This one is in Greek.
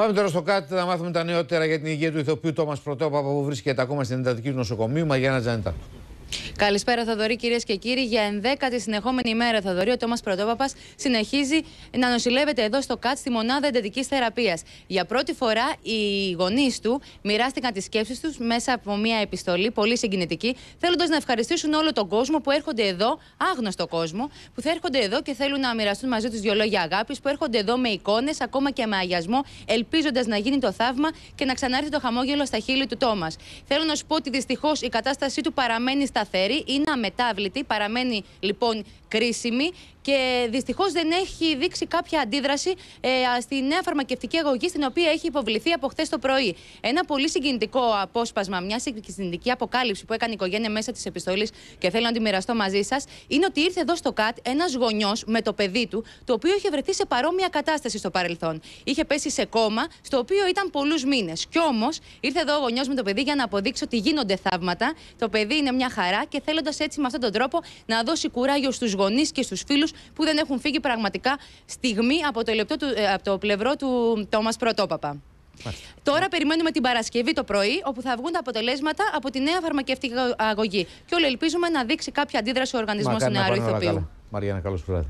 Πάμε τώρα στο κάτι να μάθουμε τα νεότερα για την υγεία του ηθοποιού Τόμας Πρωτό,πα που βρίσκεται ακόμα στην εντατική του νοσοκομείου. Μαγιάννα Καλησπέρα, Θοδωρή, κυρίες και κύριοι. Για ενδέκατη συνεχόμενη ημέρα, Θοδωρή, ο Τόμας Πρωτόπαπας συνεχίζει να νοσηλεύεται εδώ στο ΚΑΤ στη μονάδα εντατικής θεραπείας. Για πρώτη φορά, οι γονείς του μοιράστηκαν τις σκέψεις τους μέσα από μια επιστολή πολύ συγκινητική, θέλοντας να ευχαριστήσουν όλο τον κόσμο που έρχονται εδώ, άγνωστο κόσμο, που θα έρχονται εδώ και θέλουν να μοιραστούν μαζί τους δυο λόγια αγάπης, που έρχονται εδώ με εικόνες, ακόμα και με αγιασμό, ελπίζοντας να γίνει το θαύμα και να ξανάρθει το χαμόγελο στα χείλη του Τόμας. Θέλω να σου πω ότι δυστυχώς η κατάστασή του παραμένει σταθερή είναι αμετάβλητη, παραμένει λοιπόν κρίσιμη και δυστυχώς δεν έχει δείξει κάποια αντίδραση ε, στη νέα φαρμακευτική αγωγή στην οποία έχει υποβληθεί από χθες το πρωί. Ένα πολύ συγκινητικό απόσπασμα, μια συγκινητική αποκάλυψη που έκανε η οικογένεια μέσα της επιστολής και θέλω να τη μοιραστώ μαζί σας, είναι ότι ήρθε εδώ στο ΚΑΤ ένας γονιός με το παιδί του, το οποίο είχε βρεθεί σε παρόμοια κατάσταση στο παρελθόν. Είχε πέσει σε κόμμα, στο οποίο ήταν πολλούς μήνες. Κι όμως ήρθε εδώ ο γονιός με το παιδί για να αποδείξει ότι γίνονται θαύματα. Το παιδί είναι μια χαρά και θέλοντας έτσι με αυτόν τον τρόπο να δώσει κουράγιο στους γονείς και στους φίλους που δεν έχουν φύγει πραγματικά στιγμή από το, λεπτό ε, από το πλευρό του Τόμας Πρωτόπαπα. Τώρα περιμένουμε την Παρασκευή το πρωί, όπου θα βγουν τα αποτελέσματα από τη νέα φαρμακευτική αγωγή. Και όλοι ελπίζουμε να δείξει κάποια αντίδραση ο οργανισμός νεαρού ηθοποιού. Μαριάννα, καλώς